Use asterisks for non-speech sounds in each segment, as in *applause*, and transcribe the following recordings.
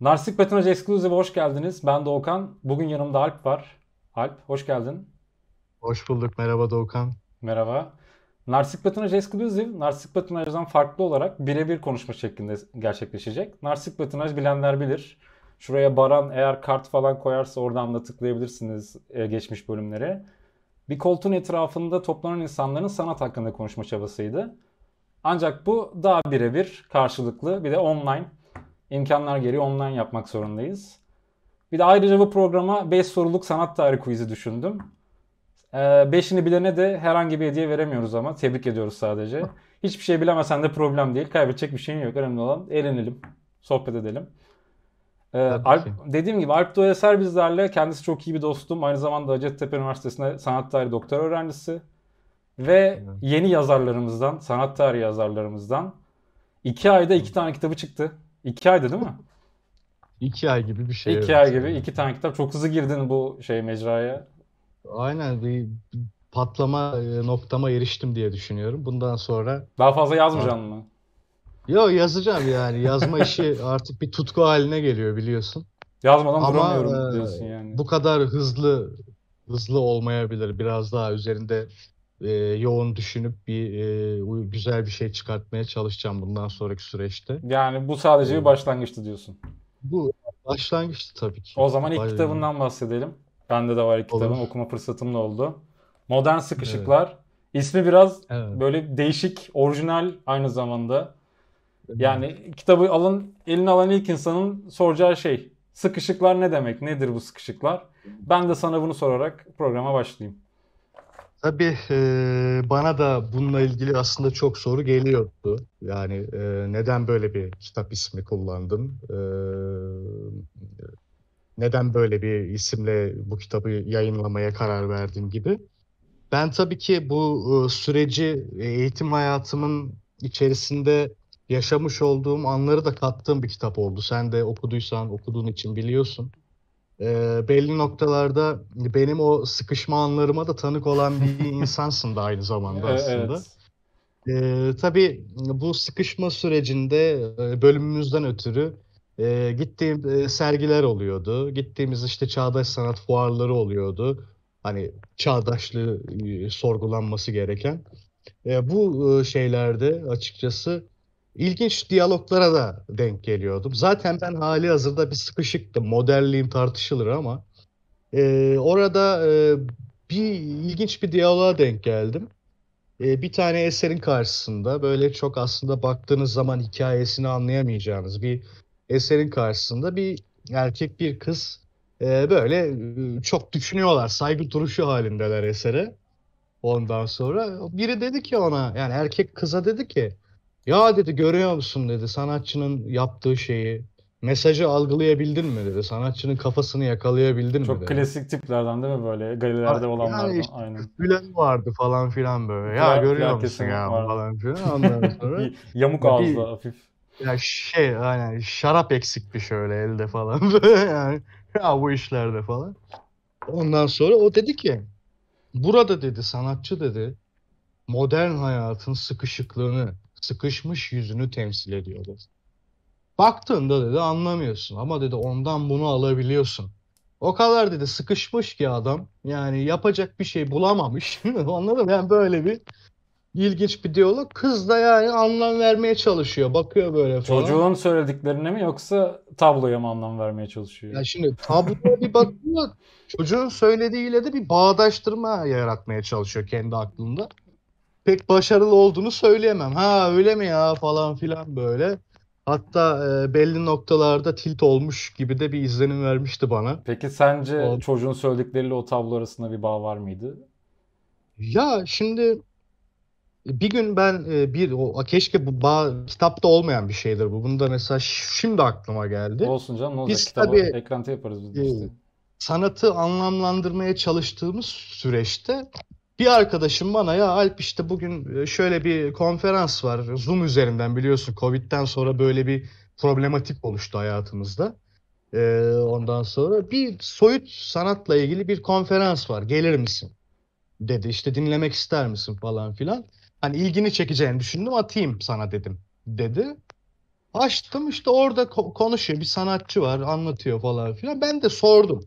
Narsik Patinaj Exclusive hoş geldiniz. Ben Doğukan. Bugün yanımda Alp var. Alp hoş geldin. Hoş bulduk. Merhaba Doğukan. Merhaba. Narsik Patinaj Exclusive, Narsik Patinaj'dan farklı olarak birebir konuşma şeklinde gerçekleşecek. Narsik Patinaj bilenler bilir. Şuraya Baran eğer kart falan koyarsa oradan da tıklayabilirsiniz e, geçmiş bölümlere. Bir koltuğun etrafında toplanan insanların sanat hakkında konuşma çabasıydı. Ancak bu daha birebir karşılıklı bir de online imkanlar geliyor ondan yapmak zorundayız. Bir de ayrıca bu programa 5 soruluk sanat tarihi quiz'i düşündüm. 5'ini ee, bilene de herhangi bir hediye veremiyoruz ama tebrik ediyoruz sadece. *laughs* Hiçbir şey bilemesen de problem değil. Kaybedecek bir şeyin yok. Önemli olan eğlenelim, sohbet edelim. Ee, Alp, şey. dediğim gibi Alp Doyaser bizlerle. Kendisi çok iyi bir dostum. Aynı zamanda Hacettepe Üniversitesi'nde sanat tarihi doktora öğrencisi. Ve yeni yazarlarımızdan, sanat tarihi yazarlarımızdan iki ayda iki tane kitabı çıktı. İki ayda değil mi? İki ay gibi bir şey. İki evet. ay gibi iki tane kitap. Çok hızlı girdin bu şey mecraya. Aynen bir patlama e, noktama eriştim diye düşünüyorum. Bundan sonra... Daha fazla yazmayacaksın mı? Yo yazacağım yani. Yazma *laughs* işi artık bir tutku haline geliyor biliyorsun. Yazmadan Ama, duramıyorum e, diyorsun yani. Bu kadar hızlı hızlı olmayabilir. Biraz daha üzerinde e, yoğun düşünüp bir e, güzel bir şey çıkartmaya çalışacağım bundan sonraki süreçte. Yani bu sadece ee, bir e, başlangıçtı diyorsun. Bu başlangıçtı tabii ki. O zaman ilk Aynen. kitabından bahsedelim. Bende de var ilk kitabım. Olur. Okuma fırsatım da oldu. Modern Sıkışıklar. Evet. İsmi biraz evet. böyle değişik, orijinal aynı zamanda. Evet. Yani kitabı alın, eline alan ilk insanın soracağı şey. Sıkışıklar ne demek? Nedir bu sıkışıklar? Ben de sana bunu sorarak programa başlayayım. Tabii e, bana da bununla ilgili aslında çok soru geliyordu. Yani e, neden böyle bir kitap ismi kullandım, E, neden böyle bir isimle bu kitabı yayınlamaya karar verdim gibi. Ben tabii ki bu e, süreci eğitim hayatımın içerisinde yaşamış olduğum anları da kattığım bir kitap oldu. Sen de okuduysan, okuduğun için biliyorsun e, belli noktalarda benim o sıkışma anlarıma da tanık olan bir *laughs* insansın da aynı zamanda e, aslında. Evet. E, tabii bu sıkışma sürecinde e, bölümümüzden ötürü e, gittiğim e, sergiler oluyordu. Gittiğimiz işte çağdaş sanat fuarları oluyordu. Hani çağdaşlığı e, sorgulanması gereken. E, bu e, şeylerde açıkçası ilginç diyaloglara da denk geliyordum. Zaten ben hali hazırda bir sıkışıktım. Modelliğim tartışılır ama e, orada e, bir ilginç bir diyaloğa denk geldim. E, bir tane eserin karşısında böyle çok aslında baktığınız zaman hikayesini anlayamayacağınız bir eserin karşısında bir erkek bir kız e, böyle e, çok düşünüyorlar. Saygı duruşu halindeler esere. Ondan sonra biri dedi ki ona yani erkek kıza dedi ki ya dedi görüyor musun dedi sanatçının yaptığı şeyi mesajı algılayabildin mi dedi. Sanatçının kafasını yakalayabildin Çok mi dedi. çok klasik tiplerden değil mi böyle galerilerde ha, olanlardan? Yani işte, Aynen. Gülen vardı falan filan böyle. Ya Plak, görüyor musun ya vardı. falan filan. Ondan *laughs* sonra. Yamuk ağızlı bir, hafif. Ya şey hani şarap eksik bir şöyle elde falan. *laughs* yani ya bu işlerde falan. Ondan sonra o dedi ki burada dedi sanatçı dedi modern hayatın sıkışıklığını sıkışmış yüzünü temsil ediyor dedi. Baktığında dedi anlamıyorsun ama dedi ondan bunu alabiliyorsun. O kadar dedi sıkışmış ki adam yani yapacak bir şey bulamamış. *laughs* Anladın mı? Yani böyle bir ilginç bir diyalog. Kız da yani anlam vermeye çalışıyor. Bakıyor böyle falan. Çocuğun söylediklerine mi yoksa tabloya mı anlam vermeye çalışıyor? Ya şimdi tabloya bir bakıyor. Çocuğun söylediğiyle de bir bağdaştırma yaratmaya çalışıyor kendi aklında pek başarılı olduğunu söyleyemem. Ha öyle mi ya falan filan böyle. Hatta e, belli noktalarda tilt olmuş gibi de bir izlenim vermişti bana. Peki sence o... çocuğun söyledikleriyle o tablo arasında bir bağ var mıydı? Ya şimdi e, bir gün ben e, bir o keşke bu bağ, kitapta olmayan bir şeydir bu. Bunu da mesela şimdi aklıma geldi. Olsun canım ne olacak? Biz Kitabı tabii, eklenti yaparız biz de işte. sanatı anlamlandırmaya çalıştığımız süreçte bir arkadaşım bana ya Alp işte bugün e, şöyle bir konferans var. Zoom üzerinden biliyorsun Covid'den sonra böyle bir problematik oluştu hayatımızda. Ee, ondan sonra bir soyut sanatla ilgili bir konferans var. Gelir misin? Dedi işte dinlemek ister misin falan filan. Hani ilgini çekeceğini düşündüm atayım sana dedim dedi. Açtım işte orada ko- konuşuyor bir sanatçı var anlatıyor falan filan. Ben de sordum.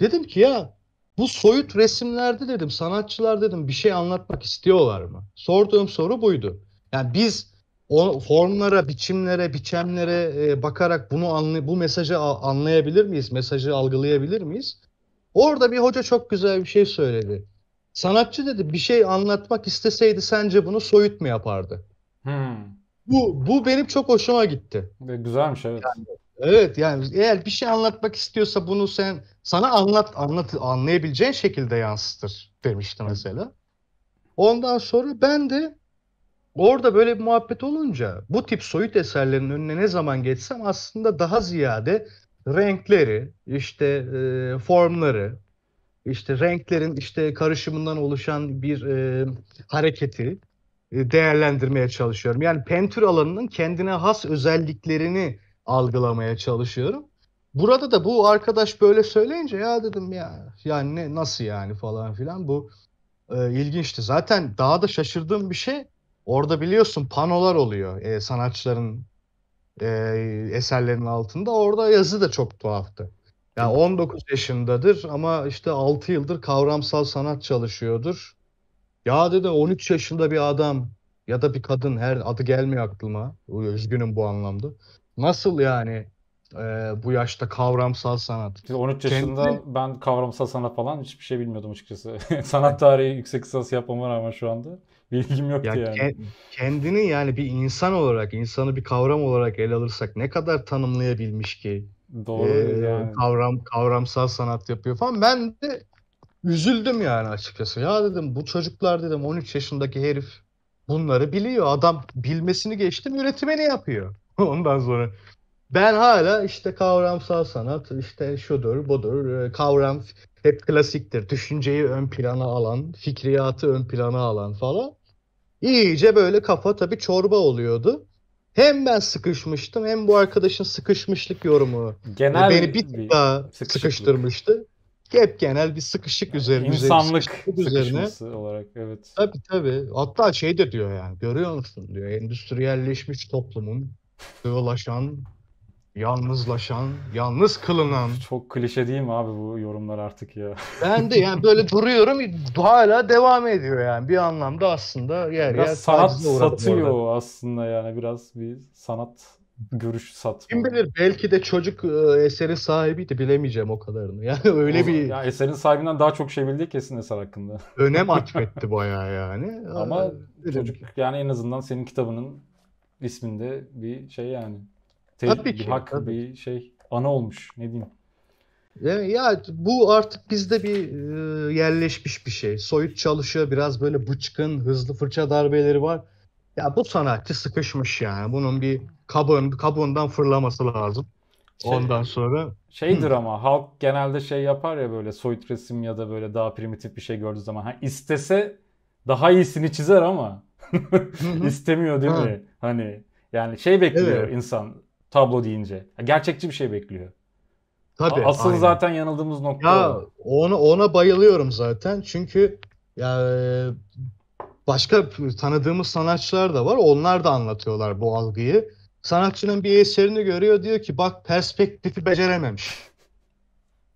Dedim ki ya bu soyut resimlerde dedim sanatçılar dedim bir şey anlatmak istiyorlar mı? Sorduğum soru buydu. Yani biz o formlara, biçimlere, biçemlere e, bakarak bunu anlay bu mesajı anlayabilir miyiz? Mesajı algılayabilir miyiz? Orada bir hoca çok güzel bir şey söyledi. Sanatçı dedi bir şey anlatmak isteseydi sence bunu soyut mu yapardı? Hmm. Bu bu benim çok hoşuma gitti. Güzelmiş evet. Yani, evet yani eğer bir şey anlatmak istiyorsa bunu sen sana anlat anlat anlayabileceğin şekilde yansıtır demişti mesela. Ondan sonra ben de orada böyle bir muhabbet olunca bu tip soyut eserlerin önüne ne zaman geçsem aslında daha ziyade renkleri, işte e, formları, işte renklerin işte karışımından oluşan bir e, hareketi e, değerlendirmeye çalışıyorum. Yani pentür alanının kendine has özelliklerini algılamaya çalışıyorum. Burada da bu arkadaş böyle söyleyince ya dedim ya yani ne nasıl yani falan filan bu e, ilginçti. Zaten daha da şaşırdığım bir şey orada biliyorsun panolar oluyor e, sanatçıların e, eserlerinin altında. Orada yazı da çok tuhaftı. Ya yani 19 yaşındadır ama işte 6 yıldır kavramsal sanat çalışıyordur. Ya dedi 13 yaşında bir adam ya da bir kadın her adı gelmiyor aklıma. Üzgünüm bu anlamda. Nasıl yani e, bu yaşta kavramsal sanat. İşte 13 yaşında Kendi... ben kavramsal sanat falan hiçbir şey bilmiyordum açıkçası. *laughs* sanat tarihi yüksek lisans yapmama rağmen şu anda bilgim yoktu ya yani. kendini yani bir insan olarak, insanı bir kavram olarak ele alırsak ne kadar tanımlayabilmiş ki? Doğru ee, yani. Kavram kavramsal sanat yapıyor falan. Ben de üzüldüm yani açıkçası. Ya dedim bu çocuklar dedim 13 yaşındaki herif bunları biliyor. Adam bilmesini geçtim üretimini yapıyor. *laughs* Ondan sonra ben hala işte kavramsal sanat, işte şudur, budur, e, kavram hep klasiktir. Düşünceyi ön plana alan, fikriyatı ön plana alan falan. İyice böyle kafa tabii çorba oluyordu. Hem ben sıkışmıştım hem bu arkadaşın sıkışmışlık yorumu Genel beni bir, bir daha sıkıştırmıştı. Hep genel bir sıkışık yani üzerine. İnsanlık sıkışık üzerine. olarak evet. Tabii tabii. Hatta şey de diyor yani görüyor musun diyor endüstriyelleşmiş toplumun dolaşan Yalnızlaşan, yalnız kılınan. Çok klişe değil mi abi bu yorumlar artık ya? *laughs* Ben de yani böyle duruyorum hala devam ediyor yani bir anlamda aslında yer biraz yer sanat satıyor orada. aslında yani biraz bir sanat görüş satma. Kim bilir belki de çocuk e, eserin sahibiydi bilemeyeceğim o kadarını. *laughs* Yani öyle o, bir ya eserin sahibinden daha çok şey bildiği kesin eser hakkında. *laughs* Önem atfetti bayağı yani. Ama Aa, çocuk yani en azından senin kitabının isminde bir şey yani Tabii ki. Bir hak, tabii. bir şey, ana olmuş. Ne diyeyim? Ya bu artık bizde bir e, yerleşmiş bir şey. Soyut çalışıyor. Biraz böyle bıçkın, hızlı fırça darbeleri var. Ya bu sanatçı sıkışmış yani. Bunun bir kabuğun, kabuğundan fırlaması lazım. Şey, Ondan sonra şeydir hı. ama halk genelde şey yapar ya böyle soyut resim ya da böyle daha primitif bir şey gördüğü zaman ha istese daha iyisini çizer ama *laughs* istemiyor değil mi? Hani yani şey bekliyor evet. insan tablo deyince. Gerçekçi bir şey bekliyor. Tabii. Asıl aynen. zaten yanıldığımız nokta. Ya o. ona ona bayılıyorum zaten. Çünkü ya e, başka tanıdığımız sanatçılar da var. Onlar da anlatıyorlar bu algıyı. Sanatçının bir eserini görüyor diyor ki bak perspektifi becerememiş.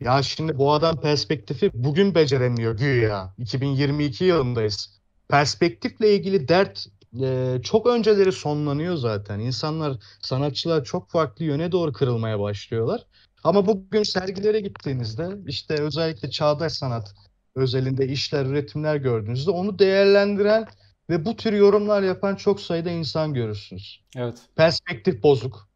Ya şimdi bu adam perspektifi bugün beceremiyor güya. 2022 yılındayız. Perspektifle ilgili dert e, çok önceleri sonlanıyor zaten. İnsanlar, sanatçılar çok farklı yöne doğru kırılmaya başlıyorlar. Ama bugün sergilere gittiğinizde işte özellikle çağdaş sanat özelinde işler, üretimler gördüğünüzde onu değerlendiren ve bu tür yorumlar yapan çok sayıda insan görürsünüz. Evet. Perspektif bozuk.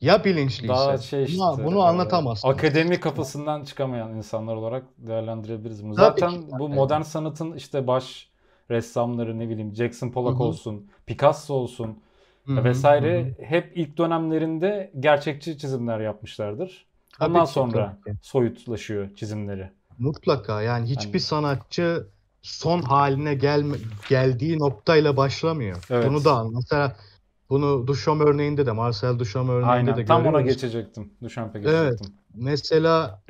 Ya bilinçliyse. Daha şey işte, bunu, bunu e, anlatamaz. Akademi kafasından çıkamayan insanlar olarak değerlendirebiliriz bunu. Zaten bu modern sanatın işte baş ressamları ne bileyim Jackson Pollock Hı-hı. olsun, Picasso olsun Hı-hı. vesaire Hı-hı. hep ilk dönemlerinde gerçekçi çizimler yapmışlardır. Ondan Tabii sonra ki. soyutlaşıyor çizimleri. Mutlaka yani hiçbir yani... sanatçı son haline gelme, geldiği noktayla başlamıyor. Evet. Bunu da mesela bunu Duchamp örneğinde de Marcel Duchamp örneğinde Aynen. de Tam ona geçecektim. Duchamp'a geçecektim. Evet. Mesela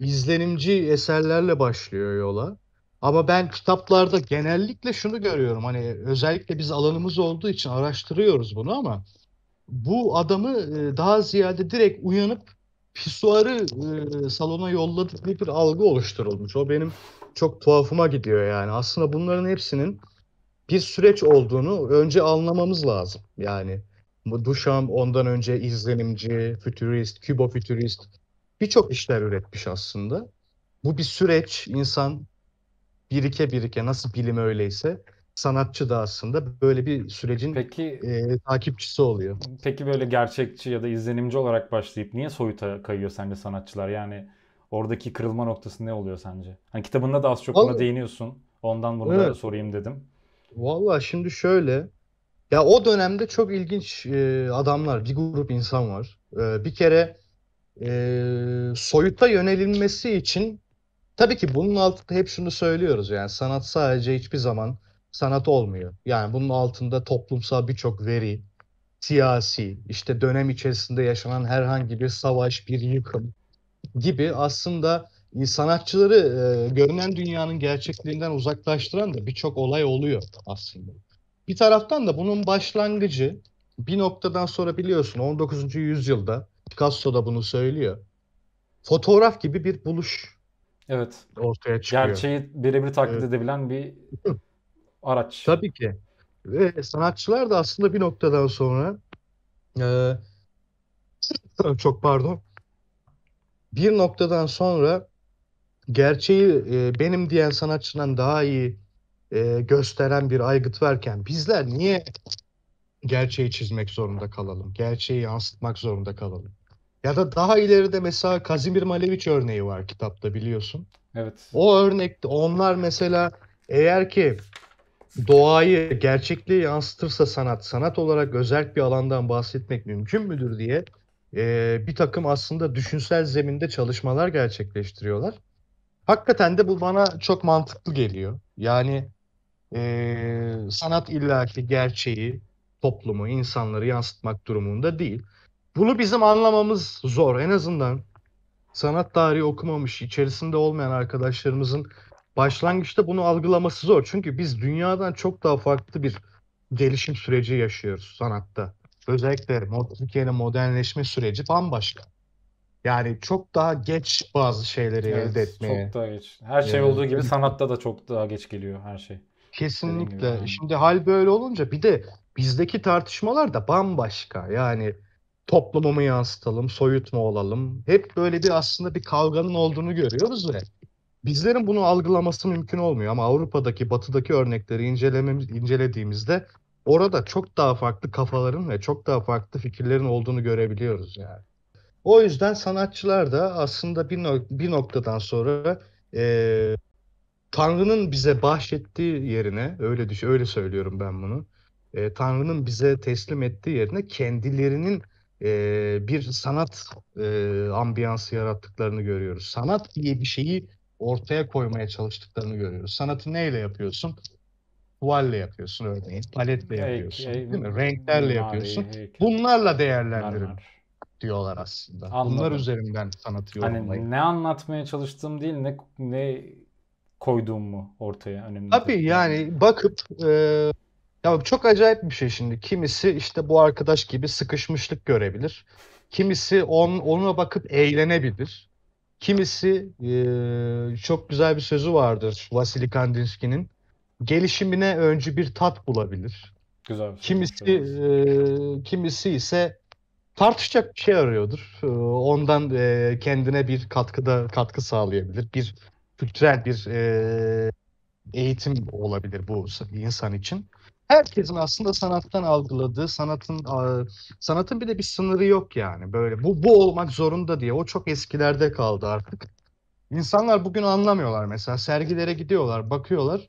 izlenimci eserlerle başlıyor yola. Ama ben kitaplarda genellikle şunu görüyorum. Hani özellikle biz alanımız olduğu için araştırıyoruz bunu ama bu adamı e, daha ziyade direkt uyanıp pisuarı e, salona yolladık bir algı oluşturulmuş. O benim çok tuhafıma gidiyor yani. Aslında bunların hepsinin bir süreç olduğunu önce anlamamız lazım. Yani bu Duchamp ondan önce izlenimci, fütürist, kübo fütürist birçok işler üretmiş aslında. Bu bir süreç. İnsan birike birike nasıl bilim öyleyse sanatçı da aslında böyle bir sürecin peki, e, takipçisi oluyor. Peki böyle gerçekçi ya da izlenimci olarak başlayıp niye soyuta kayıyor sence sanatçılar? Yani oradaki kırılma noktası ne oluyor sence? Hani kitabında da az çok Vallahi, buna değiniyorsun. Ondan bunu evet. da sorayım dedim. Valla şimdi şöyle ya o dönemde çok ilginç e, adamlar, bir grup insan var. E, bir kere e, soyuta yönelilmesi için Tabii ki bunun altında hep şunu söylüyoruz yani sanat sadece hiçbir zaman sanat olmuyor. Yani bunun altında toplumsal birçok veri, siyasi, işte dönem içerisinde yaşanan herhangi bir savaş, bir yıkım gibi aslında sanatçıları e, görünen dünyanın gerçekliğinden uzaklaştıran da birçok olay oluyor aslında. Bir taraftan da bunun başlangıcı bir noktadan sonra biliyorsun 19. yüzyılda Picasso da bunu söylüyor. Fotoğraf gibi bir buluş Evet. Ortaya çıkıyor. Gerçeği birebir taklit evet. edebilen bir *laughs* araç. Tabii ki. Ve sanatçılar da aslında bir noktadan sonra e, çok pardon bir noktadan sonra gerçeği e, benim diyen sanatçıdan daha iyi e, gösteren bir aygıt varken bizler niye gerçeği çizmek zorunda kalalım? Gerçeği yansıtmak zorunda kalalım? Ya da daha ileride mesela Kazimir Malevich örneği var kitapta biliyorsun. Evet. O örnekte onlar mesela eğer ki doğayı, gerçekliği yansıtırsa sanat, sanat olarak özel bir alandan bahsetmek mümkün müdür diye e, bir takım aslında düşünsel zeminde çalışmalar gerçekleştiriyorlar. Hakikaten de bu bana çok mantıklı geliyor. Yani e, sanat illaki gerçeği, toplumu, insanları yansıtmak durumunda değil. Bunu bizim anlamamız zor. En azından sanat tarihi okumamış, içerisinde olmayan arkadaşlarımızın başlangıçta bunu algılaması zor. Çünkü biz dünyadan çok daha farklı bir gelişim süreci yaşıyoruz sanatta. Özellikle Türkiye'nin modernleşme süreci bambaşka. Yani çok daha geç bazı şeyleri evet, elde etmeye. Çok daha geç. Her şey yani, olduğu gibi sanatta da çok daha geç geliyor her şey. Kesinlikle. Şimdi hal böyle olunca bir de bizdeki tartışmalar da bambaşka. Yani toplumu mu yansıtalım, soyut mu olalım? Hep böyle bir aslında bir kavganın olduğunu görüyoruz ve bizlerin bunu algılaması mümkün olmuyor. Ama Avrupa'daki, batıdaki örnekleri incelememiz, incelediğimizde orada çok daha farklı kafaların ve çok daha farklı fikirlerin olduğunu görebiliyoruz yani. O yüzden sanatçılar da aslında bir, nok- bir noktadan sonra e, Tanrı'nın bize bahşettiği yerine öyle düş öyle söylüyorum ben bunu. E, Tanrı'nın bize teslim ettiği yerine kendilerinin e, bir sanat e, ambiyansı yarattıklarını görüyoruz. Sanat diye bir şeyi ortaya koymaya çalıştıklarını görüyoruz. Sanatı neyle yapıyorsun? Tuvalle yapıyorsun örneğin, paletle yapıyorsun, değil mi? Renklerle yapıyorsun. Bunlarla değerlendirin diyorlar aslında. Anladım. Bunlar üzerinden sanatı yorumlayın. Hani ne anlatmaya çalıştığım değil, ne ne koyduğumu ortaya önemli. Tabii yani bakıp ya çok acayip bir şey şimdi. Kimisi işte bu arkadaş gibi sıkışmışlık görebilir. Kimisi on, ona bakıp eğlenebilir. Kimisi e, çok güzel bir sözü vardır Vasily Kandinsky'nin Gelişimine öncü bir tat bulabilir. Güzel. Kimisi e, kimisi ise tartışacak bir şey arıyordur. E, ondan e, kendine bir katkıda katkı sağlayabilir. Bir kültürel bir e, eğitim olabilir bu insan için herkesin aslında sanattan algıladığı sanatın sanatın bir de bir sınırı yok yani böyle bu bu olmak zorunda diye o çok eskilerde kaldı artık. İnsanlar bugün anlamıyorlar mesela sergilere gidiyorlar bakıyorlar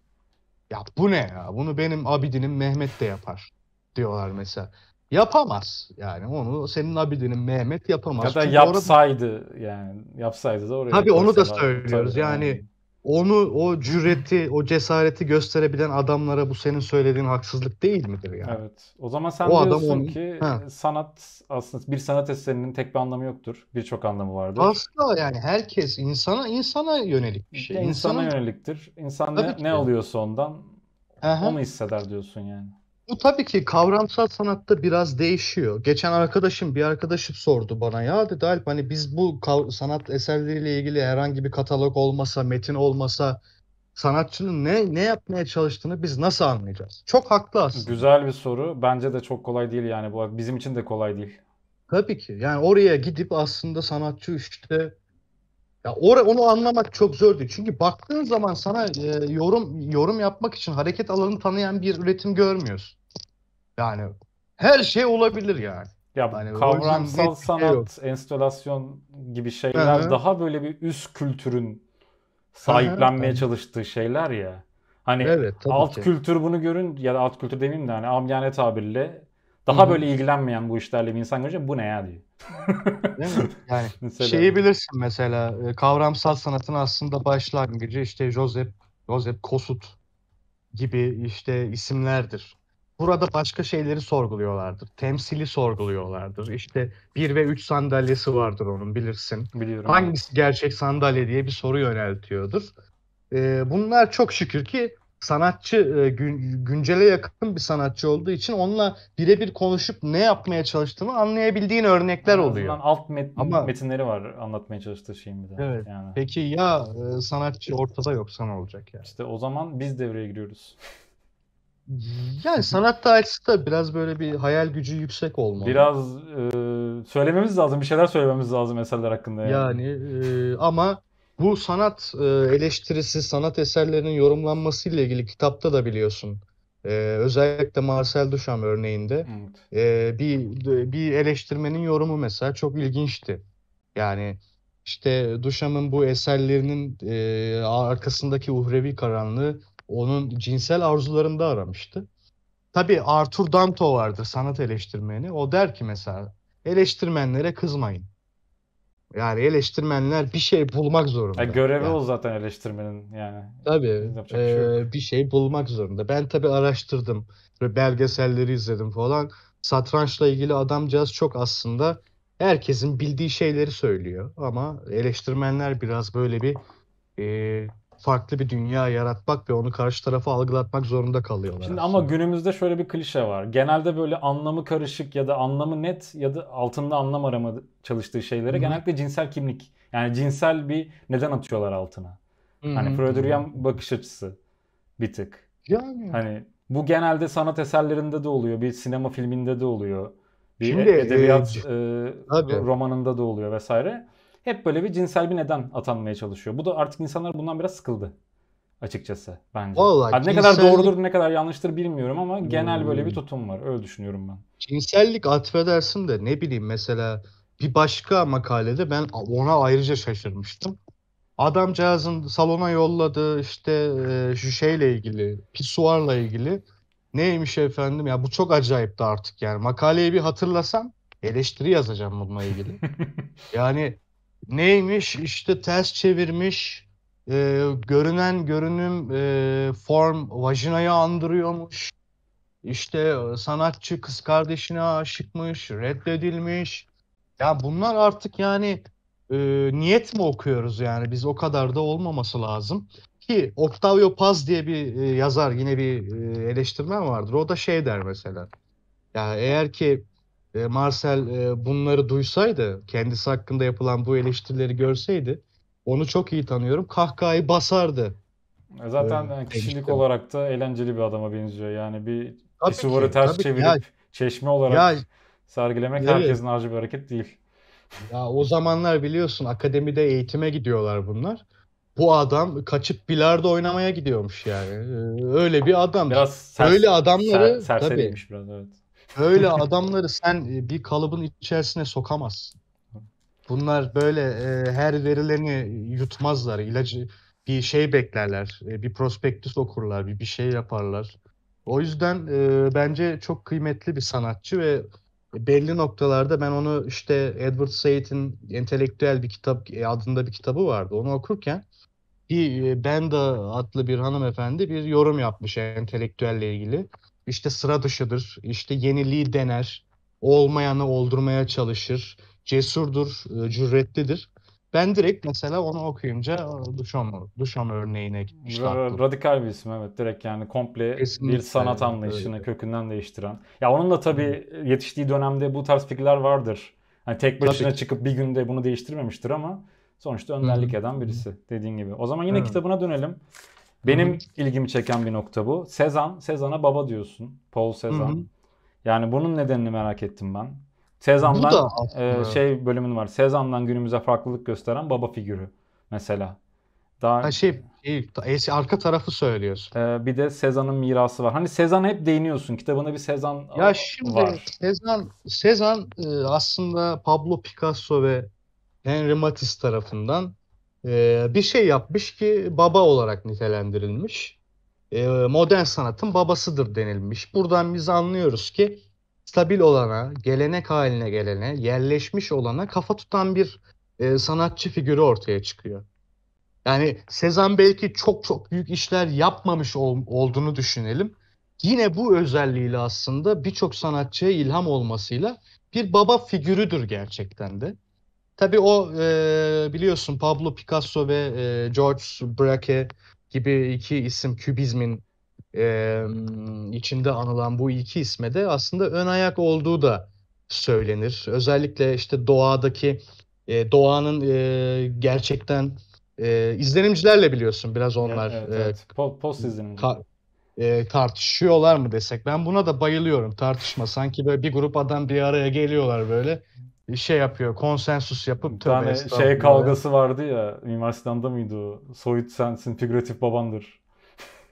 ya bu ne ya bunu benim abidinim Mehmet de yapar diyorlar mesela. Yapamaz yani onu senin abidinin Mehmet yapamaz. Ya da Çünkü yapsaydı orada... yani yapsaydı da oraya. Tabii onu da söylüyoruz tabii, yani. yani onu o cüreti, o cesareti gösterebilen adamlara bu senin söylediğin haksızlık değil midir yani? Evet. O zaman sen o diyorsun onun... ki ha. sanat aslında bir sanat eserinin tek bir anlamı yoktur. Birçok anlamı vardır. Asla yani herkes insana insana yönelik bir şey. İnsana, insana yöneliktir. İnsan ne, ne alıyorsa ondan Aha. onu hisseder diyorsun yani bu tabii ki kavramsal sanatta biraz değişiyor. Geçen arkadaşım bir arkadaşım sordu bana ya dedi Alp hani biz bu sanat eserleriyle ilgili herhangi bir katalog olmasa, metin olmasa sanatçının ne ne yapmaya çalıştığını biz nasıl anlayacağız? Çok haklı aslında. Güzel bir soru. Bence de çok kolay değil yani bu bizim için de kolay değil. Tabii ki. Yani oraya gidip aslında sanatçı işte ya or onu anlamak çok zor değil. Çünkü baktığın zaman sana e, yorum yorum yapmak için hareket alanı tanıyan bir üretim görmüyorsun. Yani her şey olabilir yani. Ya yani kavramsal şey sanat, şey enstalasyon gibi şeyler Hı-hı. daha böyle bir üst kültürün sahiplenmeye Hı-hı. çalıştığı şeyler ya. Hani evet, alt ki. kültür bunu görün ya da alt kültür demeyeyim de hani amyane tabirle daha Hı-hı. böyle ilgilenmeyen bu işlerle bir insan görünce bu ne ya diyor. Değil mi? *laughs* Yani şeyi bilirsin mesela e, kavramsal sanatın aslında başlangıcı işte Joseph Joseph Kossuth gibi işte isimlerdir burada başka şeyleri sorguluyorlardır. Temsili sorguluyorlardır. İşte bir ve üç sandalyesi vardır onun bilirsin. Biliyorum. Hangisi gerçek sandalye diye bir soru yöneltiyordur. Ee, bunlar çok şükür ki sanatçı e, gün, güncele yakın bir sanatçı olduğu için onunla birebir konuşup ne yapmaya çalıştığını anlayabildiğin örnekler yani oluyor. Alt met Ama, metinleri var anlatmaya çalıştığı şeyin bir de. Evet. Yani. Peki ya e, sanatçı ortada yoksa ne olacak yani? İşte o zaman biz devreye giriyoruz. *laughs* Yani sanat tarihçisi de biraz böyle bir hayal gücü yüksek olmalı. Biraz e, söylememiz lazım, bir şeyler söylememiz lazım eserler hakkında. Yani, yani e, ama bu sanat e, eleştirisi, sanat eserlerinin yorumlanması ile ilgili kitapta da biliyorsun. E, özellikle Marcel Duchamp örneğinde evet. e, bir bir eleştirmenin yorumu mesela çok ilginçti. Yani işte Duchamp'ın bu eserlerinin e, arkasındaki uhrevi karanlığı onun cinsel arzularını da aramıştı. Tabii Arthur Danto vardır sanat eleştirmeni. O der ki mesela eleştirmenlere kızmayın. Yani eleştirmenler bir şey bulmak zorunda. Ya görevi yani. o zaten eleştirmenin yani. Tabii. E, şey bir şey bulmak zorunda. Ben tabii araştırdım. Belgeselleri izledim falan. Satrançla ilgili adamcağız çok aslında herkesin bildiği şeyleri söylüyor. Ama eleştirmenler biraz böyle bir e, farklı bir dünya yaratmak ve onu karşı tarafa algılatmak zorunda kalıyorlar. Şimdi aslında. ama günümüzde şöyle bir klişe var. Genelde böyle anlamı karışık ya da anlamı net ya da altında anlam arama çalıştığı şeylere hı genellikle cinsel kimlik. Yani cinsel bir neden atıyorlar altına. Hı-hı. Hani Freudian bakış açısı bir tık. Yani. Hani bu genelde sanat eserlerinde de oluyor, bir sinema filminde de oluyor. Bir Şimdi, edebiyat e, e, romanında da oluyor vesaire hep böyle bir cinsel bir neden atanmaya çalışıyor. Bu da artık insanlar bundan biraz sıkıldı açıkçası bence. Vallahi, Hadi ne cinsellik... kadar doğrudur ne kadar yanlıştır bilmiyorum ama genel hmm. böyle bir hmm. tutum var. Öyle düşünüyorum ben. Cinsellik atfedersin de ne bileyim mesela bir başka makalede ben ona ayrıca şaşırmıştım. Adamcağızın salona yolladığı işte şu şeyle ilgili, pisuarla ilgili neymiş efendim ya bu çok acayipti artık yani. Makaleyi bir hatırlasam eleştiri yazacağım bununla ilgili. *laughs* yani neymiş işte ters çevirmiş e, görünen görünüm e, form vajinayı andırıyormuş işte e, sanatçı kız kardeşine aşıkmış reddedilmiş ya bunlar artık yani e, niyet mi okuyoruz yani biz o kadar da olmaması lazım ki Octavio Paz diye bir e, yazar yine bir e, eleştirmen vardır o da şey der mesela ya eğer ki e, Marcel e, bunları duysaydı, kendisi hakkında yapılan bu eleştirileri görseydi, onu çok iyi tanıyorum, kahkahayı basardı. E, zaten ee, kişilik demiştim. olarak da eğlenceli bir adama benziyor. Yani bir, tabii suvarı ki, ters çevirip ya. çeşme olarak ya, sergilemek evet. herkesin harcı bir hareket değil. Ya o zamanlar biliyorsun akademide eğitime gidiyorlar bunlar. Bu adam kaçıp bilardo oynamaya gidiyormuş yani. Ee, öyle bir adam. Biraz sers, öyle adamları ser, serseriymiş tabii. biraz evet. Öyle adamları sen e, bir kalıbın içerisine sokamaz. Bunlar böyle e, her verilerini yutmazlar. İlacı bir şey beklerler. E, bir prospektüs okurlar, bir bir şey yaparlar. O yüzden e, bence çok kıymetli bir sanatçı ve belli noktalarda ben onu işte Edward Said'in entelektüel bir kitap e, adında bir kitabı vardı. Onu okurken bir e, Benda adlı bir hanımefendi bir yorum yapmış entelektüelle ilgili işte sıra dışıdır, işte yeniliği dener, olmayanı oldurmaya çalışır, cesurdur, e, cüretlidir. Ben direkt mesela onu okuyunca Duşam, e, Duşam örneğine gitmiştim. Radikal bir isim evet. Direkt yani komple Kesinlikle. bir sanat anlayışını evet. kökünden değiştiren. Ya onun da tabii yetiştiği dönemde bu tarz fikirler vardır. Hani tek başına tabii. çıkıp bir günde bunu değiştirmemiştir ama sonuçta önderlik hı eden birisi dediğin gibi. O zaman yine hı kitabına dönelim. Benim Hı-hı. ilgimi çeken bir nokta bu. Sezan, Sezan'a baba diyorsun. Paul Sezan. Yani bunun nedenini merak ettim ben. Sezan'dan e, şey bölümün var. Sezan'dan günümüze farklılık gösteren baba figürü mesela. Daha ha şey, şey, e, şey arka tarafı söylüyorsun. E, bir de Sezan'ın mirası var. Hani Sezan hep değiniyorsun. Kitabında bir Sezan e, ya şimdi var. Sezan Sezan e, aslında Pablo Picasso ve Henri Matisse tarafından e, bir şey yapmış ki baba olarak nitelendirilmiş. E, modern sanatın babasıdır denilmiş. Buradan biz anlıyoruz ki stabil olana, gelenek haline gelene, yerleşmiş olana kafa tutan bir e, sanatçı figürü ortaya çıkıyor. Yani Sezan belki çok çok büyük işler yapmamış ol, olduğunu düşünelim. Yine bu özelliğiyle aslında birçok sanatçıya ilham olmasıyla bir baba figürüdür gerçekten de. Tabii o e, biliyorsun Pablo Picasso ve e, George Braque gibi iki isim kübizmin e, içinde anılan bu iki isme de aslında ön ayak olduğu da söylenir. Özellikle işte doğadaki e, doğanın e, gerçekten e, izlenimcilerle biliyorsun biraz onlar evet, evet, evet. E, Pol postizm e, tartışıyorlar mı desek ben buna da bayılıyorum tartışma sanki böyle bir grup adam bir araya geliyorlar böyle şey yapıyor, konsensus yapıp bir tane şey kavgası vardı ya, Mimar Sinan'da mıydı o? Soyut sensin, figüratif babandır.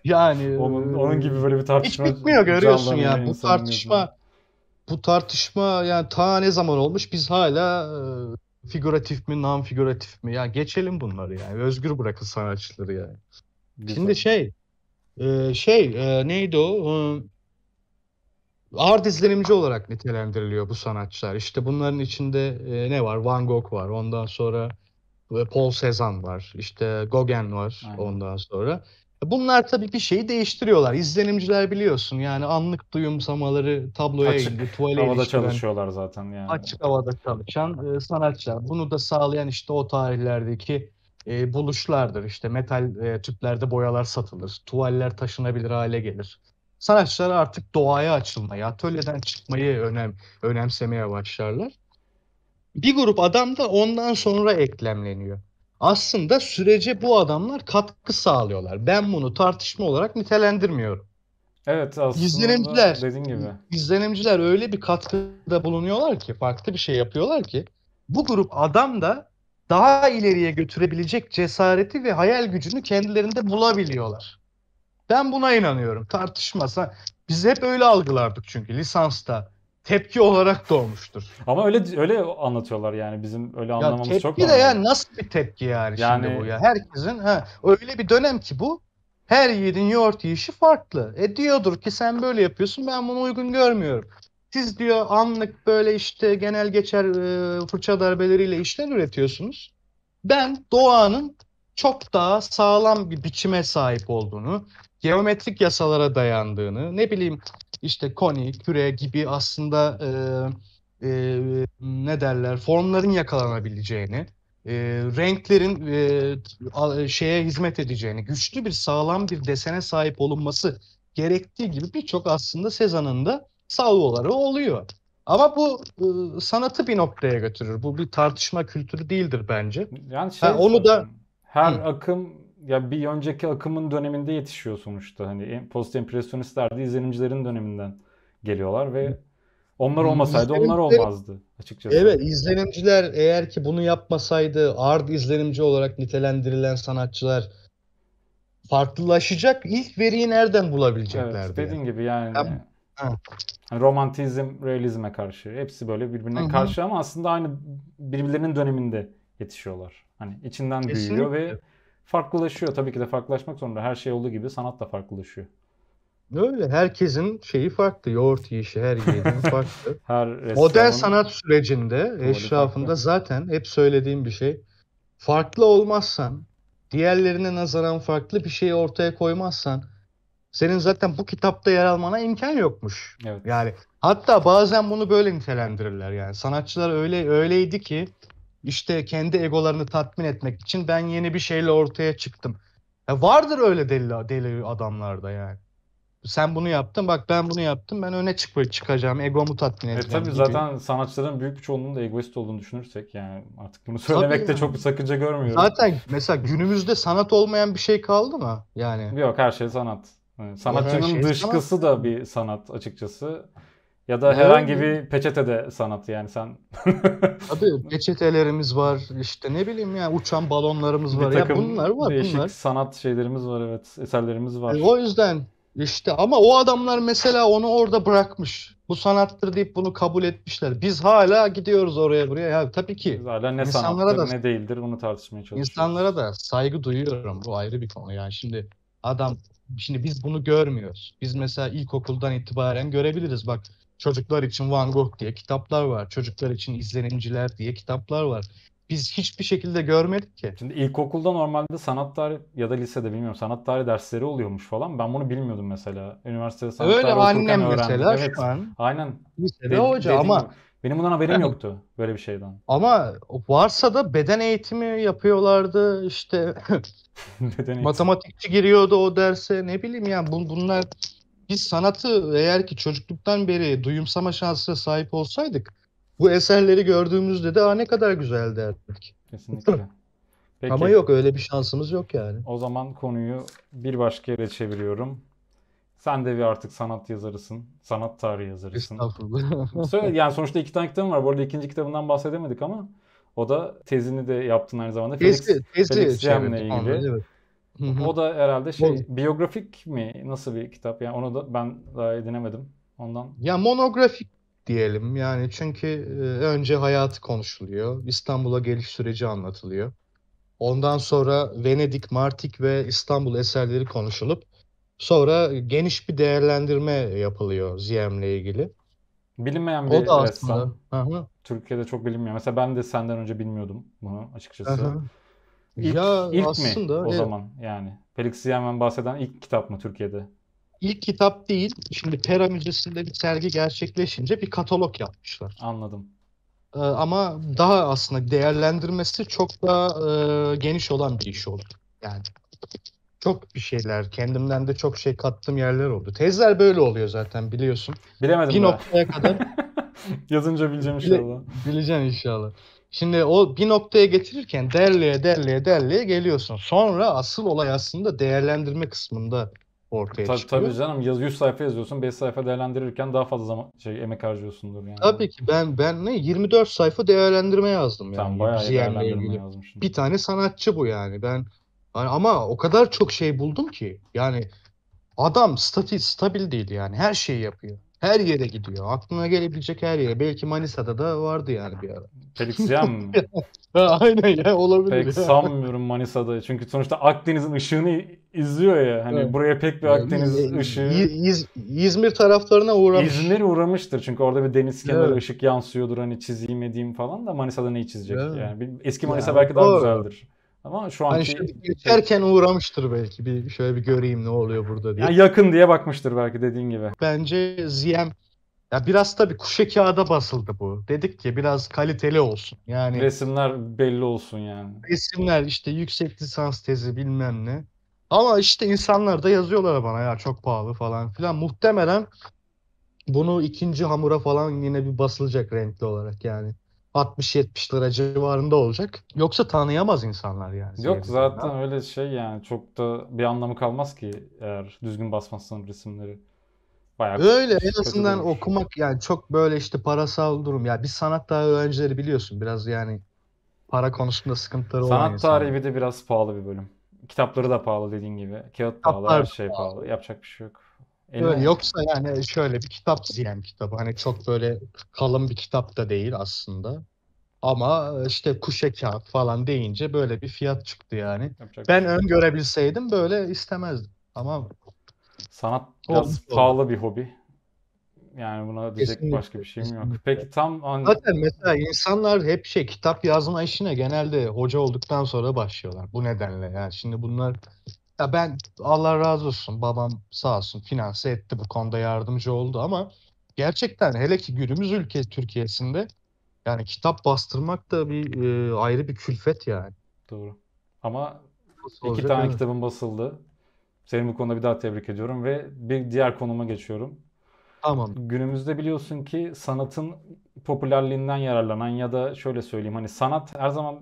Yani *laughs* onun, e, onun gibi böyle bir tartışma hiç bitmiyor görüyorsun ya bu tartışma yazıyor. bu tartışma yani ta ne zaman olmuş biz hala e, figüratif mi non figüratif mi ya geçelim bunları yani özgür bırakın sanatçıları yani. Güzel. Şimdi şey e, şey e, neydi o? E, art izlenimci olarak nitelendiriliyor bu sanatçılar. İşte bunların içinde e, ne var? Van Gogh var. Ondan sonra e, Paul Cézanne var. İşte Gauguin var Aynen. ondan sonra. E, bunlar tabii bir şeyi değiştiriyorlar. İzlenimciler biliyorsun yani anlık duyumsamaları tabloya açık indi, tuvale havada ilişkilen, çalışıyorlar zaten yani. Açık havada çalışan e, sanatçılar. Bunu da sağlayan işte o tarihlerdeki e, buluşlardır. İşte metal e, tüplerde boyalar satılır, tuvaller taşınabilir hale gelir sanatçılar artık doğaya açılmayı, atölyeden çıkmayı önem önemsemeye başlarlar. Bir grup adam da ondan sonra eklemleniyor. Aslında sürece bu adamlar katkı sağlıyorlar. Ben bunu tartışma olarak nitelendirmiyorum. Evet aslında izlenimciler, dediğin gibi. İzlenimciler öyle bir katkıda bulunuyorlar ki, farklı bir şey yapıyorlar ki bu grup adam da daha ileriye götürebilecek cesareti ve hayal gücünü kendilerinde bulabiliyorlar. Ben buna inanıyorum. Tartışmasa biz hep öyle algılardık çünkü lisansta tepki olarak doğmuştur. Ama öyle öyle anlatıyorlar yani bizim öyle anlamamız ya çok. Tepki de ya nasıl bir tepki yani, yani şimdi bu ya. Herkesin ha öyle bir dönem ki bu. Her yiğidin yoğurt yiyişi farklı. E diyordur ki sen böyle yapıyorsun ben bunu uygun görmüyorum. Siz diyor anlık böyle işte genel geçer e, fırça darbeleriyle işler üretiyorsunuz. Ben doğanın çok daha sağlam bir biçime sahip olduğunu, geometrik yasalara dayandığını, ne bileyim işte koni, küre gibi aslında e, e, ne derler formların yakalanabileceğini, e, renklerin e, a, şeye hizmet edeceğini, güçlü bir sağlam bir desene sahip olunması gerektiği gibi birçok aslında Sezan'ın da salvoları oluyor. Ama bu e, sanatı bir noktaya götürür. Bu bir tartışma kültürü değildir bence. Yani şey ha, onu da her Hı. akım ya bir önceki akımın döneminde yetişiyor sonuçta. Hani post empresyonistler de izlenimcilerin döneminden geliyorlar ve onlar olmasaydı onlar olmazdı açıkçası. Evet izlenimciler eğer ki bunu yapmasaydı art izlenimci olarak nitelendirilen sanatçılar farklılaşacak ilk veriyi nereden bulabileceklerdi? Evet, dediğin gibi yani. Ya, ha. Hani romantizm, realizme karşı. Hepsi böyle birbirine karşı ama aslında aynı birbirlerinin döneminde yetişiyorlar. Hani içinden Kesinlikle. büyüyor ve farklılaşıyor. Tabii ki de farklılaşmak zorunda. Her şey olduğu gibi sanat da farklılaşıyor. Öyle. Herkesin şeyi farklı. Yoğurt yiyişi her yediğin *laughs* farklı. her Modern sanat sürecinde eşrafında zaten hep söylediğim bir şey. Farklı olmazsan, diğerlerine nazaran farklı bir şey ortaya koymazsan senin zaten bu kitapta yer almana imkan yokmuş. Evet. Yani hatta bazen bunu böyle nitelendirirler yani. Sanatçılar öyle öyleydi ki işte kendi egolarını tatmin etmek için ben yeni bir şeyle ortaya çıktım. Ya vardır öyle deli, deli adamlarda yani. Sen bunu yaptın bak ben bunu yaptım ben öne çık çıkacağım egomu tatmin e, edeceğim. E tabii gibi. zaten sanatçıların büyük bir çoğunluğunun da egoist olduğunu düşünürsek yani artık bunu söylemekte yani. çok bir sakınca görmüyorum. Zaten mesela günümüzde sanat olmayan bir şey kaldı mı yani? Yok her şey sanat. Yani sanatçının şey dışkısı sanat. da bir sanat açıkçası. Ya da herhangi bir peçete de sanat yani sen. Tabii *laughs* peçetelerimiz var işte ne bileyim yani uçan balonlarımız var. Bir takım ya bunlar var değişik bunlar. sanat şeylerimiz var evet eserlerimiz var. E, o yüzden işte ama o adamlar mesela onu orada bırakmış. Bu sanattır deyip bunu kabul etmişler. Biz hala gidiyoruz oraya buraya. Ya tabii ki. Biz hala ne sanattır da, ne değildir bunu tartışmaya çalışıyoruz. İnsanlara da saygı duyuyorum. Bu ayrı bir konu yani şimdi adam şimdi biz bunu görmüyoruz. Biz mesela ilkokuldan itibaren görebiliriz. Bak Çocuklar için Van Gogh diye kitaplar var. Çocuklar için izlenimciler diye kitaplar var. Biz hiçbir şekilde görmedik ki. Şimdi ilkokulda normalde sanat tarihi ya da lisede bilmiyorum sanat tarihi dersleri oluyormuş falan. Ben bunu bilmiyordum mesela. Üniversitede sanat Öyle tarihi okurken annem öğrendim. mesela evet. şu an. Aynen. Lisede De- hoca ama Benim bundan haberim yani, yoktu böyle bir şeyden. Ama varsa da beden eğitimi yapıyorlardı işte *laughs* beden eğitimi. matematikçi giriyordu o derse ne bileyim yani bun, bunlar biz sanatı eğer ki çocukluktan beri duyumsama şansına sahip olsaydık bu eserleri gördüğümüzde de Aa, ne kadar güzel derdik. Kesinlikle. *laughs* Peki, Ama yok öyle bir şansımız yok yani. O zaman konuyu bir başka yere çeviriyorum. Sen de bir artık sanat yazarısın. Sanat tarihi yazarısın. Estağfurullah. *laughs* yani sonuçta iki tane kitabın var. Bu arada ikinci kitabından bahsedemedik ama o da tezini de yaptın aynı zamanda. Tezi, Felix, tezi Felix Jam'le ilgili. Anladım, evet. Hı hı. O da herhalde şey Mon- biyografik mi nasıl bir kitap yani onu da ben daha edinemedim ondan. Ya monografik diyelim yani çünkü e, önce hayatı konuşuluyor. İstanbul'a geliş süreci anlatılıyor. Ondan sonra Venedik, Martik ve İstanbul eserleri konuşulup sonra geniş bir değerlendirme yapılıyor Ziyem'le ilgili. Bilinmeyen bir o da aslında. ressam. Aha. Türkiye'de çok bilinmiyor. Mesela ben de senden önce bilmiyordum bunu açıkçası. Aha. İlk, ya ilk aslında, mi o evet. zaman yani? Felix Ziyem'den bahseden ilk kitap mı Türkiye'de? İlk kitap değil. Şimdi Pera Müzesi'nde bir sergi gerçekleşince bir katalog yapmışlar. Anladım. Ee, ama daha aslında değerlendirmesi çok daha e, geniş olan bir iş oldu. Yani çok bir şeyler, kendimden de çok şey kattığım yerler oldu. Tezler böyle oluyor zaten biliyorsun. Bilemedim Bir daha. noktaya kadar. *laughs* Yazınca bileceğim inşallah. Bile, bileceğim inşallah. Şimdi o bir noktaya getirirken derleye derleye derleye geliyorsun. Sonra asıl olay aslında değerlendirme kısmında ortaya tabii, çıkıyor. Tabii canım yaz 100 sayfa yazıyorsun 5 sayfa değerlendirirken daha fazla zaman şey emek harcıyorsundur yani. Tabii ki ben ben ne 24 sayfa değerlendirme yazdım yani. Sen bayağı değerlendirme ilgili. yazmışsın. Bir tane sanatçı bu yani. Ben yani ama o kadar çok şey buldum ki yani adam stabil stabil değil yani her şeyi yapıyor. Her yere gidiyor. Aklına gelebilecek her yere. Belki Manisa'da da vardı yani bir ara. Felix Yan mı? Aynen ya olabilir. Pek ya. sanmıyorum Manisa'da. Çünkü sonuçta Akdeniz'in ışığını izliyor ya. Hani evet. buraya pek bir Akdeniz yani, ışığı. İz, İzmir taraflarına uğramış. İzmir uğramıştır. Çünkü orada bir deniz kenarı evet. ışık yansıyordur. Hani çizeyim edeyim falan da Manisa'da ne çizecek? Evet. Yani eski Manisa yani, belki daha güzeldir. Ama şu an hani şey- geçerken uğramıştır belki bir şöyle bir göreyim ne oluyor burada diye. Yani yakın diye bakmıştır belki dediğin gibi. Bence ZM ya biraz tabii kuşe kağıda basıldı bu. Dedik ki biraz kaliteli olsun. Yani resimler belli olsun yani. Resimler işte yüksek lisans tezi bilmem ne. Ama işte insanlar da yazıyorlar bana ya çok pahalı falan filan. Muhtemelen bunu ikinci hamura falan yine bir basılacak renkli olarak yani. 60-70 lira civarında olacak. Yoksa tanıyamaz insanlar yani. Yok zaten öyle şey yani çok da bir anlamı kalmaz ki eğer düzgün basmazsan resimleri. Bayağı öyle en azından olur. okumak yani çok böyle işte parasal durum. Ya yani biz sanat tarihi öğrencileri biliyorsun biraz yani para konusunda sıkıntıları sanat olan Sanat tarihi bir de biraz pahalı bir bölüm. Kitapları da pahalı dediğin gibi. Kağıt Kitaplar her şey pahalı. pahalı. Yapacak bir şey yok. Öyle yani. yoksa yani şöyle bir kitap ziyan kitabı. Hani çok böyle kalın bir kitap da değil aslında. Ama işte kuşe kağıt falan deyince böyle bir fiyat çıktı yani. Yapacak ben şey. öngörebilseydim böyle istemezdim. Ama sanat biraz Olmuş pahalı bir hobi. Yani buna diyecek kesinlikle, başka bir şeyim yok. Peki tam an... Zaten mesela insanlar hep şey kitap yazma işine genelde hoca olduktan sonra başlıyorlar. Bu nedenle yani. Şimdi bunlar ya ben Allah razı olsun babam sağ olsun finanse etti bu konuda yardımcı oldu ama gerçekten hele ki günümüz ülke Türkiye'sinde yani kitap bastırmak da bir e, ayrı bir külfet yani. Doğru. Ama Nasıl iki tane evet. kitabın basıldı. Seni bu konuda bir daha tebrik ediyorum ve bir diğer konuma geçiyorum. Tamam. Günümüzde biliyorsun ki sanatın popülerliğinden yararlanan ya da şöyle söyleyeyim hani sanat her zaman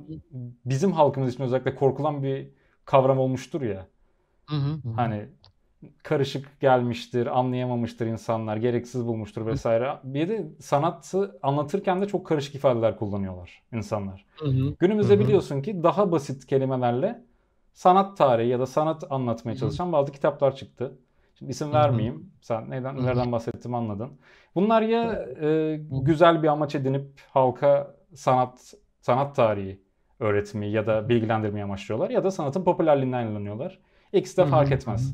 bizim halkımız için özellikle korkulan bir kavram olmuştur ya. Hı hı Hani karışık gelmiştir, anlayamamıştır insanlar, gereksiz bulmuştur vesaire. Bir de sanatı anlatırken de çok karışık ifadeler kullanıyorlar insanlar. Hı hı. Günümüzde hı hı. biliyorsun ki daha basit kelimelerle sanat tarihi ya da sanat anlatmaya çalışan hı bazı kitaplar çıktı. Şimdi isim vermeyeyim. Sen neden hı hı. nereden bahsettiğimi anladın. Bunlar ya e, güzel bir amaç edinip halka sanat sanat tarihi öğretmeyi ya da bilgilendirmeyi amaçlıyorlar ya da sanatın popülerliğinden inanıyorlar. İkisi de fark etmez.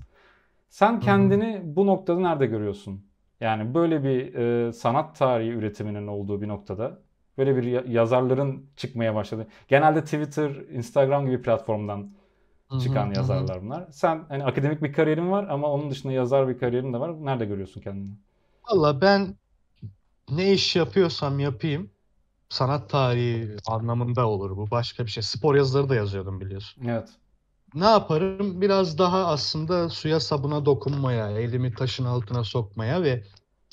Sen kendini bu noktada nerede görüyorsun? Yani böyle bir e, sanat tarihi üretiminin olduğu bir noktada böyle bir yazarların çıkmaya başladı. Genelde Twitter, Instagram gibi platformdan çıkan yazarlar bunlar. Sen hani akademik bir kariyerin var ama onun dışında yazar bir kariyerin de var. Nerede görüyorsun kendini? Valla ben ne iş yapıyorsam yapayım sanat tarihi anlamında olur bu. Başka bir şey. Spor yazıları da yazıyordum biliyorsun. Evet ne yaparım? Biraz daha aslında suya sabuna dokunmaya, elimi taşın altına sokmaya ve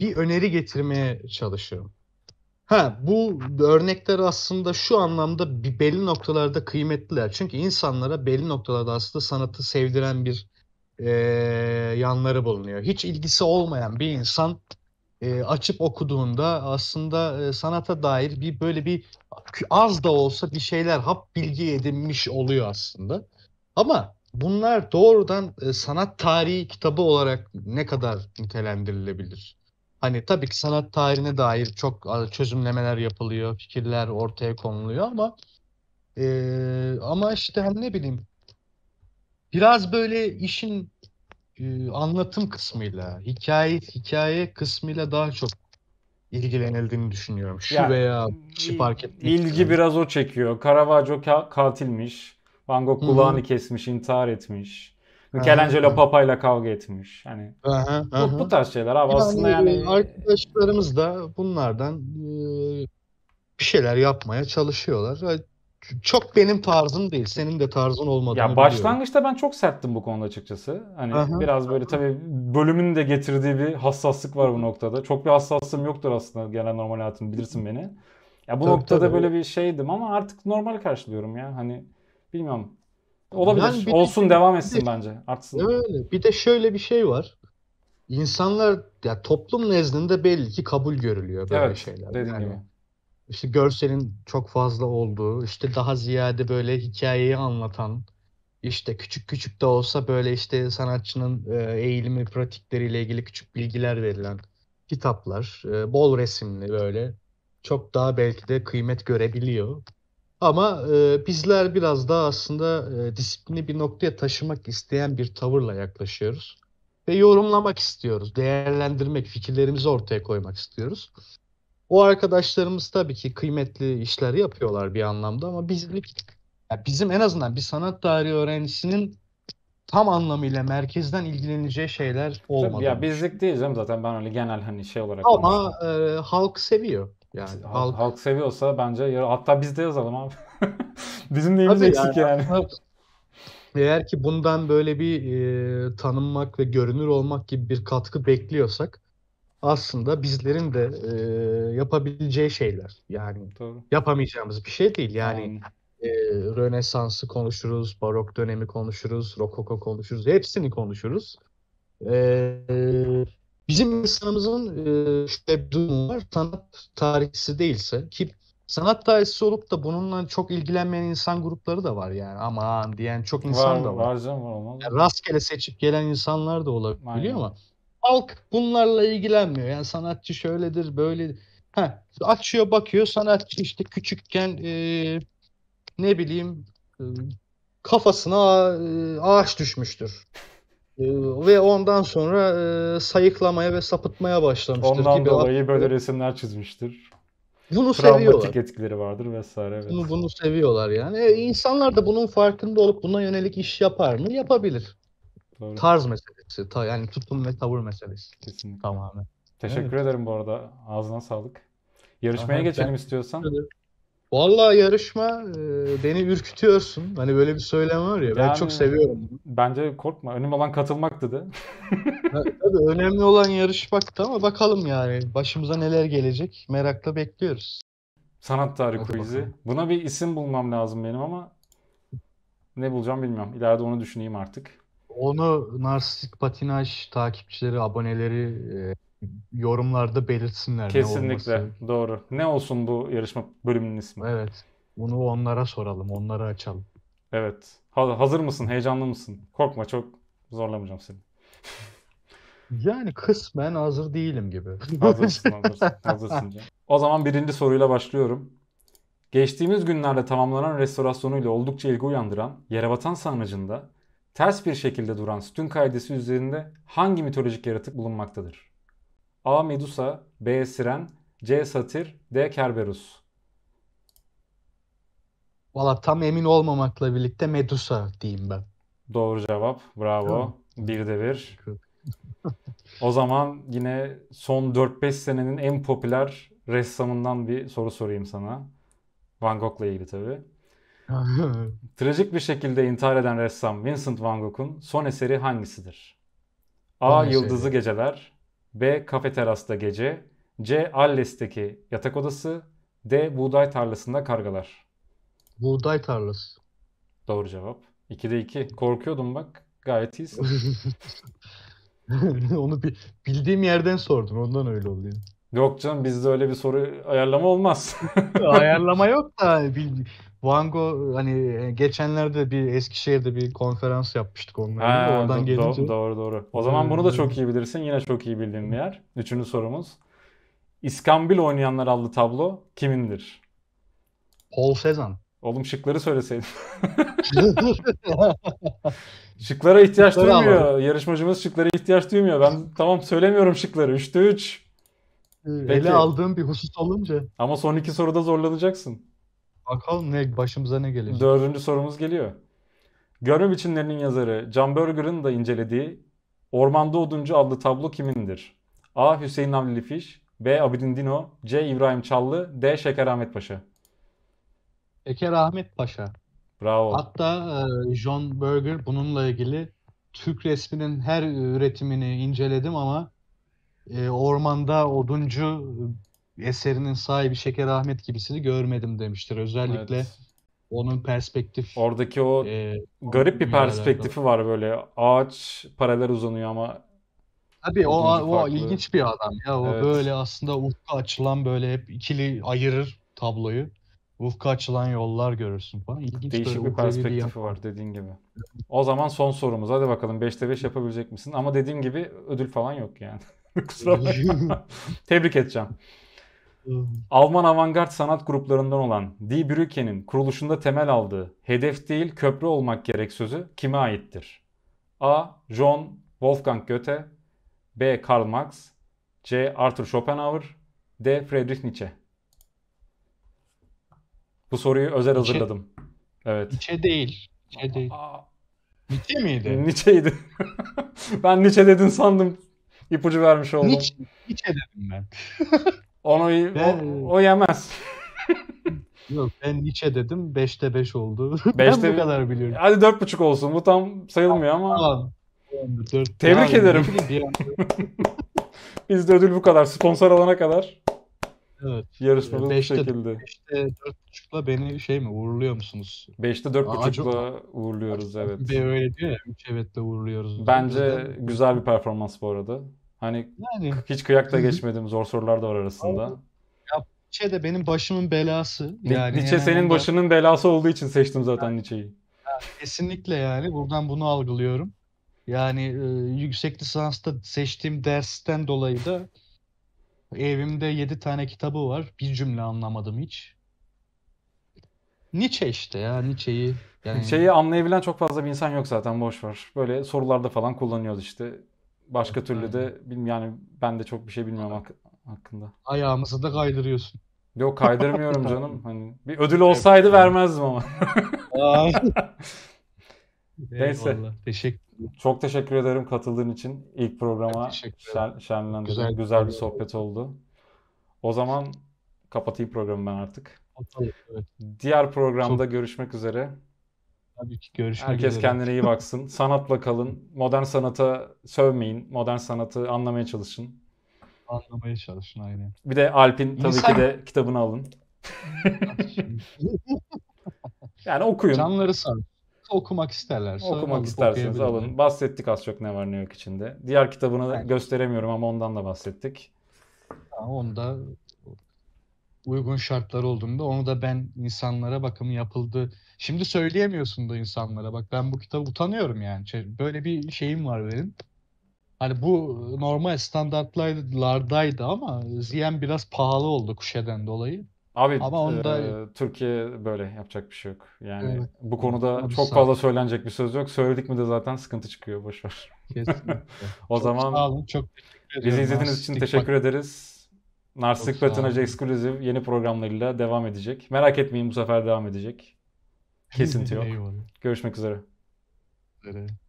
bir öneri getirmeye çalışırım. Ha bu örnekler aslında şu anlamda bir belli noktalarda kıymetliler. Çünkü insanlara belli noktalarda aslında sanatı sevdiren bir e, yanları bulunuyor. Hiç ilgisi olmayan bir insan e, açıp okuduğunda aslında e, sanata dair bir böyle bir az da olsa bir şeyler hap bilgi edinmiş oluyor aslında. Ama bunlar doğrudan e, sanat tarihi kitabı olarak ne kadar nitelendirilebilir? Hani tabii ki sanat tarihine dair çok e, çözümlemeler yapılıyor, fikirler ortaya konuluyor ama e, ama işte hani ne bileyim biraz böyle işin e, anlatım kısmıyla, hikaye hikaye kısmıyla daha çok ilgilenildiğini düşünüyorum. Şu yani, veya kişi fark etmiyor. İlgi biraz o çekiyor. Caravaggio katilmiş. Van Gogh kulağını Hı-hı. kesmiş, intihar etmiş. Michelangelo Papa ile kavga etmiş. Hani Bu, bu tarz şeyler abi yani, aslında yani e, arkadaşlarımız da bunlardan e, bir şeyler yapmaya çalışıyorlar. Çok benim tarzım değil. Senin de tarzın olmadığını Ya başlangıçta biliyorum. ben çok serttim bu konuda açıkçası. Hani aha, biraz böyle tabii bölümün de getirdiği bir hassaslık var bu noktada. Çok bir hassaslığım yoktur aslında genel normal hayatım bilirsin beni. Ya bu tabii, noktada tabii. böyle bir şeydim ama artık normal karşılıyorum ya. Hani Bilmiyorum. Olabilir. Yani de Olsun de, devam etsin de, bence. Artsın. Öyle. Bir de şöyle bir şey var. İnsanlar ya toplum nezdinde belli ki kabul görülüyor böyle evet, şeyler. Dediğim yani. gibi işte görselin çok fazla olduğu, işte daha ziyade böyle hikayeyi anlatan, işte küçük küçük de olsa böyle işte sanatçının e, eğilimi pratikleriyle ilgili küçük bilgiler verilen kitaplar, e, bol resimli böyle çok daha belki de kıymet görebiliyor. Ama e, bizler biraz daha aslında e, disiplini bir noktaya taşımak isteyen bir tavırla yaklaşıyoruz. Ve yorumlamak istiyoruz, değerlendirmek, fikirlerimizi ortaya koymak istiyoruz. O arkadaşlarımız tabii ki kıymetli işler yapıyorlar bir anlamda ama bizlik, yani bizim en azından bir sanat tarihi öğrencisinin tam anlamıyla merkezden ilgileneceği şeyler olmadı. ya bizlik değil canım zaten ben öyle genel hani şey olarak. Ama e, halk seviyor. Yani halk, halk seviyorsa bence hatta biz de yazalım abi. *laughs* Bizim neyimiz eksik yani. yani. Eğer ki bundan böyle bir e, tanınmak ve görünür olmak gibi bir katkı bekliyorsak aslında bizlerin de e, yapabileceği şeyler. Yani Doğru. yapamayacağımız bir şey değil. Yani hmm. e, Rönesans'ı konuşuruz, barok dönemi konuşuruz, rokoko konuşuruz, hepsini konuşuruz. E, Bizim insanımızın e, şöyle var. Sanat tarihçisi değilse ki sanat tarihçisi olup da bununla çok ilgilenmeyen insan grupları da var yani. Aman diyen çok insan var, da var. Var canım olmaz. Yani rastgele seçip gelen insanlar da olabiliyor ama halk bunlarla ilgilenmiyor. Yani sanatçı şöyledir, böyle ha açıyor bakıyor sanatçı işte küçükken e, ne bileyim e, kafasına e, ağaç düşmüştür. Ee, ve ondan sonra e, sayıklamaya ve sapıtmaya başlamıştır. Ondan gibi dolayı böyle resimler çizmiştir. Bunu Travmatik seviyorlar. etkileri vardır vesaire. Evet. Bunu, bunu seviyorlar yani. E, insanlar da bunun farkında olup buna yönelik iş yapar mı? Yapabilir. Doğru. Tarz meselesi. Ta, yani tutum ve tavır meselesi. Kesinlikle. Tamamen. Teşekkür evet. ederim bu arada. Ağzına sağlık. Yarışmaya Aha, geçelim ben... istiyorsan. Evet. Vallahi yarışma e, beni ürkütüyorsun. Hani böyle bir söylem var ya. Yani, ben çok seviyorum. Bence korkma. Önemli olan katılmaktı de. Tabii önemli olan yarışmaktı ama bakalım yani. Başımıza neler gelecek. Merakla bekliyoruz. Sanat tarihi quiz'i. Buna bir isim bulmam lazım benim ama ne bulacağım bilmiyorum. İleride onu düşüneyim artık. Onu narsistik patinaj takipçileri, aboneleri e yorumlarda belirtsinler. Kesinlikle ne doğru. Ne olsun bu yarışma bölümünün ismi? Evet. Bunu onlara soralım, onlara açalım. Evet. Hazır mısın? Heyecanlı mısın? Korkma çok zorlamayacağım seni. *laughs* Yani kısmen hazır değilim gibi. Hazırsın, *laughs* hazırsın. hazırsın canım. O zaman birinci soruyla başlıyorum. Geçtiğimiz günlerde tamamlanan restorasyonuyla oldukça ilgi uyandıran Yerebatan Sarnıcı'nda ters bir şekilde duran sütun kaidesi üzerinde hangi mitolojik yaratık bulunmaktadır? A. Medusa B. Siren C. Satir D. Kerberus Valla tam emin olmamakla birlikte Medusa diyeyim ben. Doğru cevap. Bravo. Bir de bir. O zaman yine son 4-5 senenin en popüler ressamından bir soru sorayım sana. Van Gogh'la ilgili tabii. *laughs* Trajik bir şekilde intihar eden ressam Vincent Van Gogh'un son eseri hangisidir? A. Yıldızlı Geceler B. Kafe terasta gece. C. Alles'teki yatak odası. D. Buğday tarlasında kargalar. Buğday tarlası. Doğru cevap. 2'de 2. Korkuyordum bak. Gayet iyisin. *laughs* Onu bi- bildiğim yerden sordum, Ondan öyle oluyor. Yok canım bizde öyle bir soru ayarlama olmaz. ayarlama yok da bil- Wango hani e, geçenlerde bir Eskişehir'de bir konferans yapmıştık onlarla. Oradan do- gelince. Doğru doğru. O zaman bunu da ee, çok iyi bilirsin. Yine çok iyi bildiğin bir yer. Üçüncü sorumuz. İskambil oynayanlar aldı tablo kimindir? Paul Sezan. Oğlum şıkları söyleseydin. *laughs* şıklara ihtiyaç şıkları duymuyor. Alalım. Yarışmacımız şıklara ihtiyaç duymuyor. Ben tamam söylemiyorum şıkları. Üçte üç. Ee, ele Peki. aldığım bir husus olunca. Ama son iki soruda zorlanacaksın. Bakalım ne başımıza ne gelecek. Dördüncü sorumuz geliyor. Görme biçimlerinin yazarı John Berger'ın da incelediği Ormanda Oduncu adlı tablo kimindir? A. Hüseyin Avni Lifiş B. Abidin Dino C. İbrahim Çallı D. Şeker Ahmet Paşa Şeker Ahmet Paşa. Bravo. Hatta e, John Berger bununla ilgili Türk resminin her üretimini inceledim ama e, ormanda oduncu eserinin sahibi Şeker Ahmet gibisini görmedim demiştir. Özellikle evet. onun perspektif. Oradaki o e, garip bir perspektifi var böyle. Ağaç paralel uzanıyor ama Tabii o, o ilginç bir adam ya. O evet. böyle aslında ufka açılan böyle hep ikili ayırır tabloyu. Ufka açılan yollar görürsün falan. İlginç Değişik bir perspektifi bir var dediğin gibi. O zaman son sorumuz. Hadi bakalım 5'te 5 yapabilecek misin? Ama dediğim gibi ödül falan yok yani. *laughs* Kusura *laughs* bakma. Tebrik edeceğim. Alman avantgard sanat gruplarından olan Die Brücke'nin kuruluşunda temel aldığı hedef değil köprü olmak gerek sözü kime aittir? A. John Wolfgang Goethe B. Karl Marx C. Arthur Schopenhauer D. Friedrich Nietzsche Bu soruyu özel Nietzsche. hazırladım. Evet. Nietzsche değil. Nietzsche değil. Nietzsche miydi? Nietzsche'ydi. *laughs* ben Nietzsche dedin sandım. İpucu vermiş oldum. Nietzsche, Nietzsche dedim ben. *laughs* Onu ben... o, o yemez. *laughs* Yok ben Nietzsche dedim 5'te 5 oldu. Beşte... *laughs* ben bu kadar biliyorum. Hadi 4.5 olsun bu tam sayılmıyor ama. Tamam. Dört, Tebrik ederim. *laughs* Biz de ödül bu kadar. Sponsor alana kadar. Evet. Yarışmamız bu şekilde. 5'te 4.5'la beni şey mi uğurluyor musunuz? 5'te 4.5'la uğurluyoruz Acaba, evet. Bir öyle diyor ya 3 evetle uğurluyoruz. Bence güzel bir performans bu arada. Hani yani. hiç kıyakla geçmedim. Zor sorular da var arasında. Abi, ya Nietzsche de benim başımın belası. Yani Nietzsche yani senin başının belası olduğu için seçtim zaten yani, Nietzsche'yi. Yani kesinlikle yani. Buradan bunu algılıyorum. Yani e, yüksek lisansta seçtiğim dersten dolayı da evimde 7 tane kitabı var. Bir cümle anlamadım hiç. Nietzsche işte ya Nietzsche'yi. Yani... Nietzsche'yi anlayabilen çok fazla bir insan yok zaten boş ver. Böyle sorularda falan kullanıyoruz işte. Başka türlü de yani ben de çok bir şey bilmiyorum hak- hakkında. Ayağımızı da kaydırıyorsun. Yok kaydırmıyorum canım. *laughs* Hani bir ödül olsaydı vermezdim ama. *laughs* Neyse. Teşekkür Çok teşekkür ederim katıldığın için. ilk programa Ben şen, şenlendirdin. Güzel, Güzel. bir sohbet oldu. O zaman kapatayım programı ben artık. ederim. Diğer programda görüşmek üzere. Tabii ki görüşmek Herkes üzere. kendine iyi *laughs* baksın. Sanatla kalın. Modern sanata sövmeyin. Modern sanatı anlamaya çalışın. Anlamaya çalışın aynen. Bir de Alp'in tabii İnsan... ki de kitabını alın. *laughs* yani okuyun. Canları sar. Okumak isterler. Okumak isterseniz alın. Bahsettik az çok ne var ne yok içinde. Diğer kitabını yani. gösteremiyorum ama ondan da bahsettik. Onu da uygun şartlar olduğunda onu da ben insanlara bakım yapıldı. Şimdi söyleyemiyorsun da insanlara bak ben bu kitabı utanıyorum yani. Şey, böyle bir şeyim var benim. Hani bu normal standartlardaydı ama Ziyen biraz pahalı oldu kuşeden dolayı. Abi ama onda... e, Türkiye böyle yapacak bir şey yok. Yani evet. bu konuda Abi çok fazla söylenecek bir söz yok. Söyledik mi de zaten sıkıntı çıkıyor boşver. *laughs* o çok zaman sağ olun, çok Bizi izlediğiniz için teşekkür ederiz. Narsistik Patinaj Exclusive yeni programlarıyla devam edecek. Merak etmeyin bu sefer devam edecek. Kesinti yok. *laughs* Görüşmek üzere. üzere.